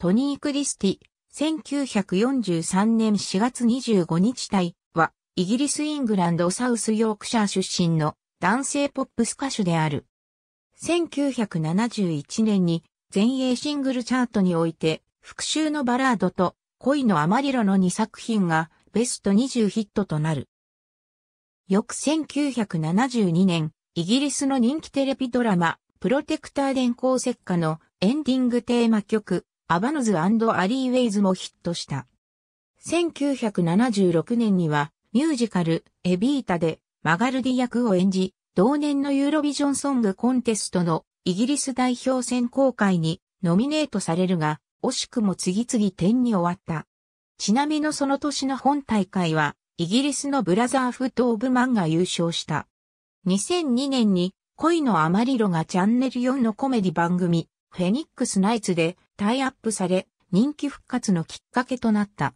トニー・クリスティ、1943年4月25日体は、イギリス・イングランド・サウス・ヨークシャー出身の男性ポップス歌手である。1971年に全英シングルチャートにおいて、復讐のバラードと恋のあまりろの2作品がベスト20ヒットとなる。翌1972年、イギリスの人気テレビドラマ、プロテクター電光石火のエンディングテーマ曲、アバノズアリーウェイズもヒットした。1976年にはミュージカルエビータでマガルディ役を演じ、同年のユーロビジョンソングコンテストのイギリス代表選考会にノミネートされるが、惜しくも次々点に終わった。ちなみにその年の本大会は、イギリスのブラザーフット・オブ・マンが優勝した。2002年に恋のあまりろがチャンネル4のコメディ番組、フェニックスナイツでタイアップされ、人気復活のきっかけとなった。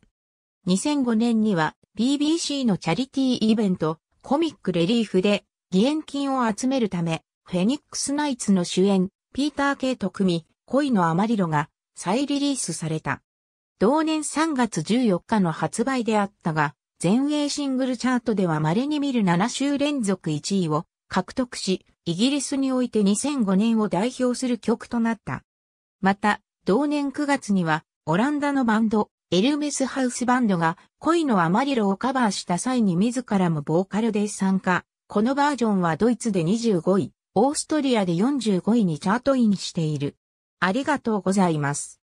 2005年には BBC のチャリティーイベント、コミックレリーフで義援金を集めるため、フェニックスナイツの主演、ピーター・ケイト組、恋の余りリが再リリースされた。同年3月14日の発売であったが、全英シングルチャートでは稀に見る7週連続1位を獲得し、イギリスにおいて2005年を代表する曲となった。また、同年9月には、オランダのバンド、エルメスハウスバンドが恋のあまりろをカバーした際に自らもボーカルで参加。このバージョンはドイツで25位、オーストリアで45位にチャートインしている。ありがとうございます。